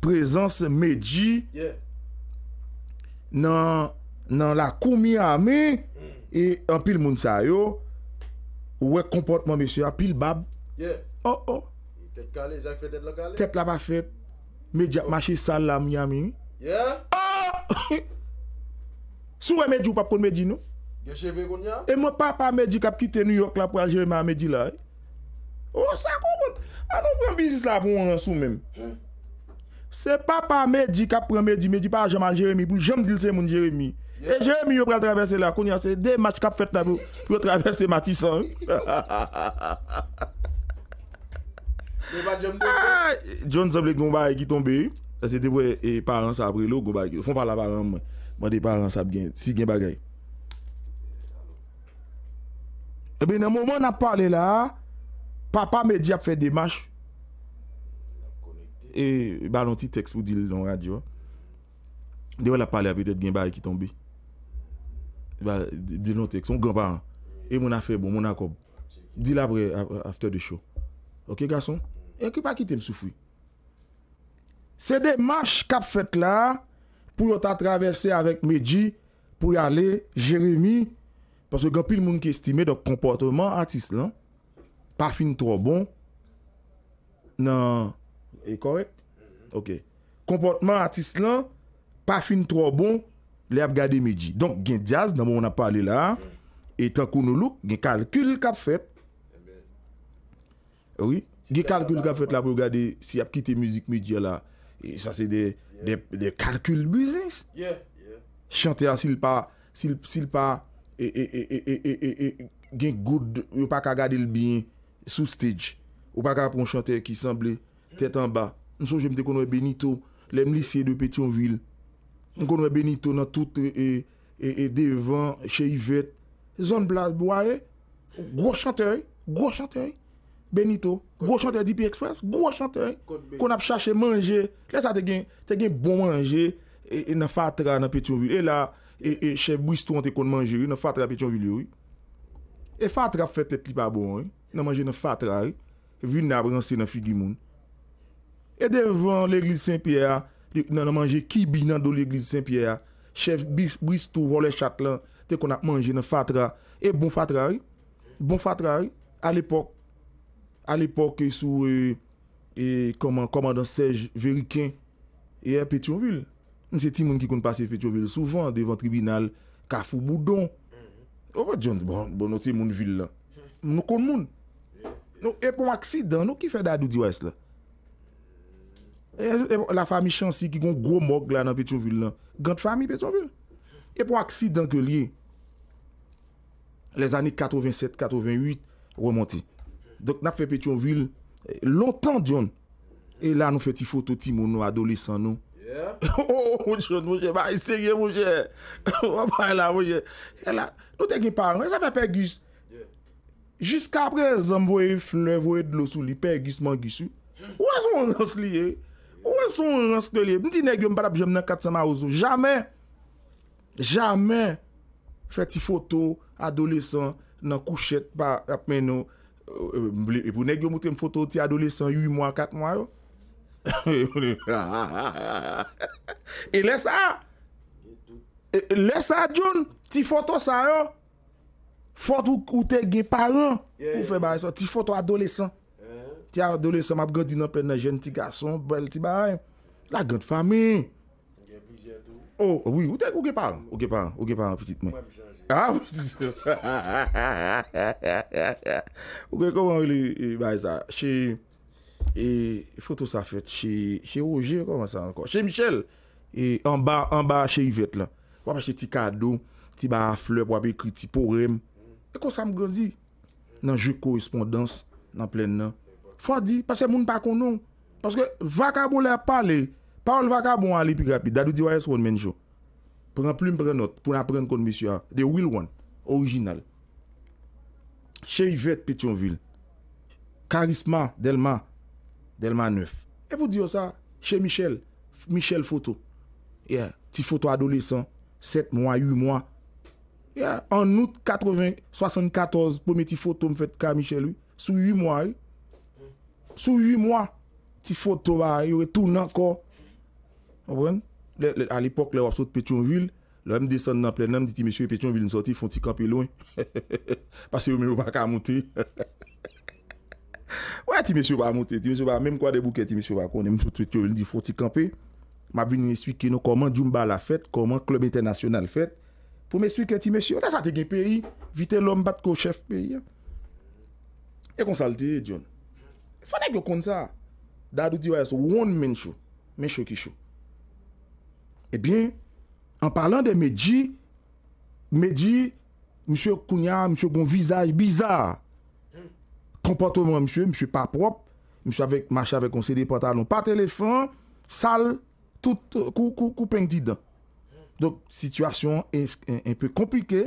prezans me di nan la kou mi ame mm. e an pil moun sa yo ouwe komportman monsi apil bab tep la pa fet me di ap mache sal la mi ame souwe me di ou pap kon me di nou e moun papa me di kap kite New York la pou ajeveman me di la oh, ou sa kon A nou pran bizis la pou an sou men. Se papa me di kap pran me di, me di pa a Jamal Jeremie, pou jam dil se moun Jeremie. E Jeremie yo pran travese la, konya se de match kap fet na vou, pran travese Matisang. John zan ble gombay ki tombe, se te pou e parans apre lo, gombay ki tombe. Fon pala paran mwen, mwen de parans ap gen, si gen bagay. E be nan moun ap pale la, Papa Medji ap fè demache. E ba lonti teks pou dil loun radyo. Dewe la pale apetèd gen bari ki tonbi. Ba dil loun teks. On gamba an. E moun a fè bon, moun a kob. Dil apre after the show. Ok gason? E ekipa kitè m soufri. Se demache kap fèt la, pou yon ta travesse avèk Medji, pou yon ale Jérémy, pòsè gòpil moun ki estime de komportèman artiste lan, non? pafine tro bon, nan, e korek? Ok. Komportman atis lan, pafine tro bon, le ap gade me di. Donk gen jazz, nan moun ap pale la, etan kono luk, gen kalkul kap fet. Oui? Gen kalkul kap fet la pou gade, si ap kite mizik me di la, e sa se de, de kalkul bizis. Chante a sil pa, sil pa, e, e, e, e, e, e, e gen goud, yo pa ka gade l bi, e, Sou stage Ou baka pou yon chantey ki semble Tete an ba M sou jem te konwe Benito Le mlicye de Petionville M konwe Benito nan tout E devan che Yvette Zon blas boye Gro chantey Benito Gro chantey DP Express Kon ap chache manje Te gen bon manje E nan fatra nan Petionville E la che Bouistou an te kon manje E nan fatra Petionville E fatra fete li pa bon E nan manje nan fatrari, vil nan abranse nan figi moun. E devan l'Eglise Saint-Pierre, nan manje kibinando l'Eglise Saint-Pierre, chef Bistou, volè chaklan, te kon ap manje nan fatrari. E bon fatrari, bon fatrari, al epok, al epok, e sou e, e komandan Serge Véryquin, e Petionville. Mse ti moun ki kon passe Petionville souvan, devan tribunal Kafou Boudon. O wè diyon, bon ose bon, moun vil la. Mnou kon moun, E pou aksidan nou ki fè dadoudi wè sè lè. E, e, e, la fami chansi ki kon gro mok la nan Petionville lè. Gant fami Petionville. E pou aksidan ke liye. Le zanik 87-88 remonte. Dok nap fè Petionville lontan dyon. E la nou fè ti foto ti moun nou adolè san nou. Ou chan moun jè, ba yi sè yè moun jè. Ou pa yè la moun jè. E la nou te gè paran, wè zan fè pe gus. Jiska apre zanvoye fnevoye dlo sou li, pe gisman gisu. Ou an son an rans liye? Ou an son an rans ke liye? Ndi negyo mbada bi jom nan katsan a ouzo. Jamen, jamen, fè ti foto adolesan nan kouchet pa apme nou. E pou negyo mbote mfoto ti adolesan 8 mwa, 4 mwa yo. E lesa. Lesa joun, ti foto sa yo. Foto ou te ge paran, ou fe bari sa. Ti foto adolesan. Ti adolesan, ap gandina plen de jen ti gason, bel ti bari. La gand fami. Ou, oh, ou te ge paran? Ou ge paran, ou ge paran, poutite men. Ha, poutite men. Ou gen koman li bari sa. Che, e, foto sa fete. Che, che oje, koman sa anko. Che Michel. E, anba, anba, che Yvette lan. Wapache ti kado, ti ba flep, wap e kri ti porem. E kon sa m gazi nan je korespondans nan plen nan Fwa di, paske moun pa konon Paske vakabon la pale, paol vakabon a li pi grapi Dadou diwa es woun menjou Pren plume prenot, pou nan pren kon misyo a De wil woun, orijinal Che Yvette Petionville Karisma delman, delman neuf E pou diyo sa, che Michel, Michel Foto Ti Foto Adolescent, 7 moun, 8 moun An out, 74, pou mè ti foto mw fèt ka Michel wè, sou 8 mwa wè. Sou 8 mwa, ti foto wè, yowè tou nan ko. A l'ipok, lè wapso te Petronville, lè wè mè desen nan plè nan, mwen diti, mè sè, Petronville, mwen soti, fò ti kampe lwen. Pasè wè mè wè baka amonte. Wè ti mè sè wè amonte, ti mè sè wè, mè mè kwa de bouke, ti mè sè wè, konè mè sè, ti wè, mwen diti, fò ti kampe. Mè vè nè sè wè ki nou, koman Jumba la fèt, koman klòb international fèt, Pou mè swi kè ti mè swi, wè sa te gen peyi, vitè lòm bat kò chèf peyi. E konsalte, John. Fònèk yo kont sa, dadou di wè sou woun men chou, men chou ki chou. Ebyen, eh an palan de mè dji, mè dji, mè swi kounya, mè swi goun vizaj, bizar. Komportoman mè swi, mè swi pa prop, mè swi avèk mâche avèk konsèdi portalon, pa telefon, sal, tout kou penk di dan. Donc, situation est un, peu compliquée.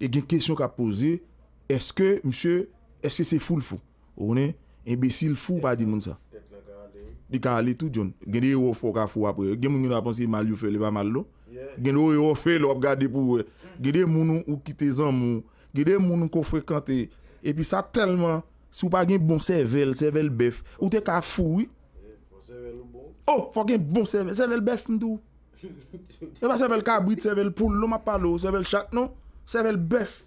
Et il y a une question qu'a poser. Est-ce que, monsieur, est-ce que c'est fou le fou? On est imbécile fou, pas dire ça. Il y a tout, jeune, Il y a des gens qui fou après. Il y a des gens qui faire mal pas mal. Il y a des gens qui fait, ils pour eux. Il y a des gens qui quittent les hommes. Il y a des gens qui fréquentent. Et puis ça tellement, si vous n'avez pas bon cervelle, cervelle bœuf, ou t'es qu'à fou. Oh, faut un bon cervelle, cervelle bœuf, m'dou. Sevel kabwit, sevel pou, loma palo, sevel chak, no? Sevel bef.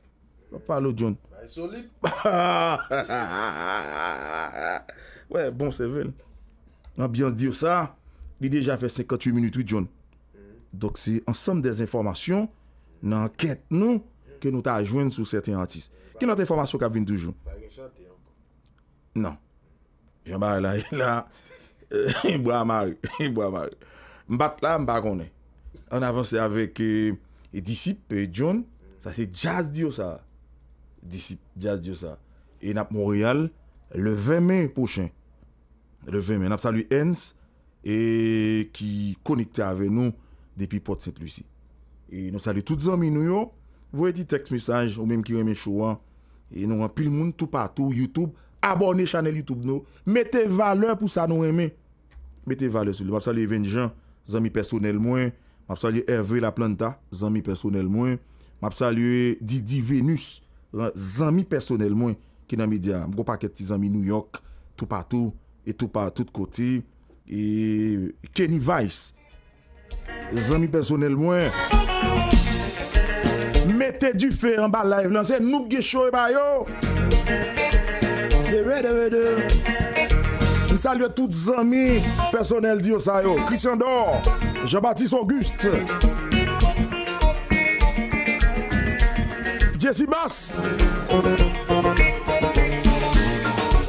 Palo John. Mwen solik. Mwen bon sevel. Mwen biyon diyo sa, li deja fe 58 minut witt John. Dok si ansam de z'informasyon, nan ket nou, ke nou ta ajoen sou seten artiste. Ki not informasyon kabwit toujoun? Nan. Jamba la, la. Mwen bo a mag. Mwen bo a mag. Mbat la mbagone. An avanse avek e disip e John. Sa se jazz diyo sa. Disip, jazz diyo sa. E nap Morayal, le 20 men pochen. Le 20 men. Nap sali Enz. Eh, e ki konekte ave nou. Depi Port Saint-Lucie. E nou sali tout zanmi nou yo. Vwedi text message ou menm ki reme chouan. E nou an pil moun tout patou. Youtube. Abone chanel Youtube nou. Mete valeur pou sa nou reme. Mete valeur. Sali 20 jan. zami personel mwen, map salye Hervé Laplanta, zami personel mwen map salye Didi Venus zami personel mwen ki nan mi diya, mgo paket ti zami New York tout patou, et tout patou tout koti, et Kenny Weiss zami personel mwen METTE DU FE EN BA LIVE LANSE NOUK GECHO E BAYO ZE VEDE VEDE Salut à les amis, personnels de Christian Dor, Jean-Baptiste Auguste, Jesse Bass,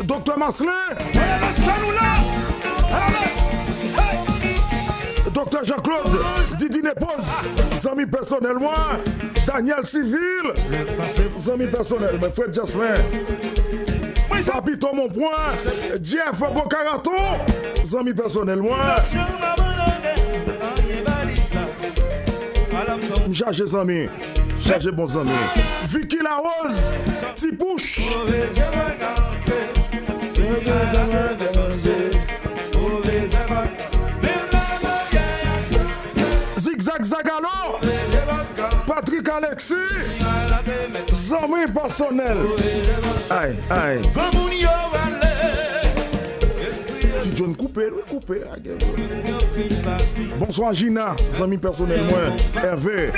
Dr Maslin, Docteur Jean-Claude, Didier Nepos, amis personnels moi, Daniel Civil, amis personnels, mon Frère Jasmine. Zapito mon point, Jeff caraton zami personnel moi. amis zami, bon amis. Vicky La Rose, Tipouche. Zigzag Zagalo, Patrick Alexis, zami personnel. Aye, aye. Titjoun, koupe, koupe. Bonsoir Gina, zami personel mwen, Hervé.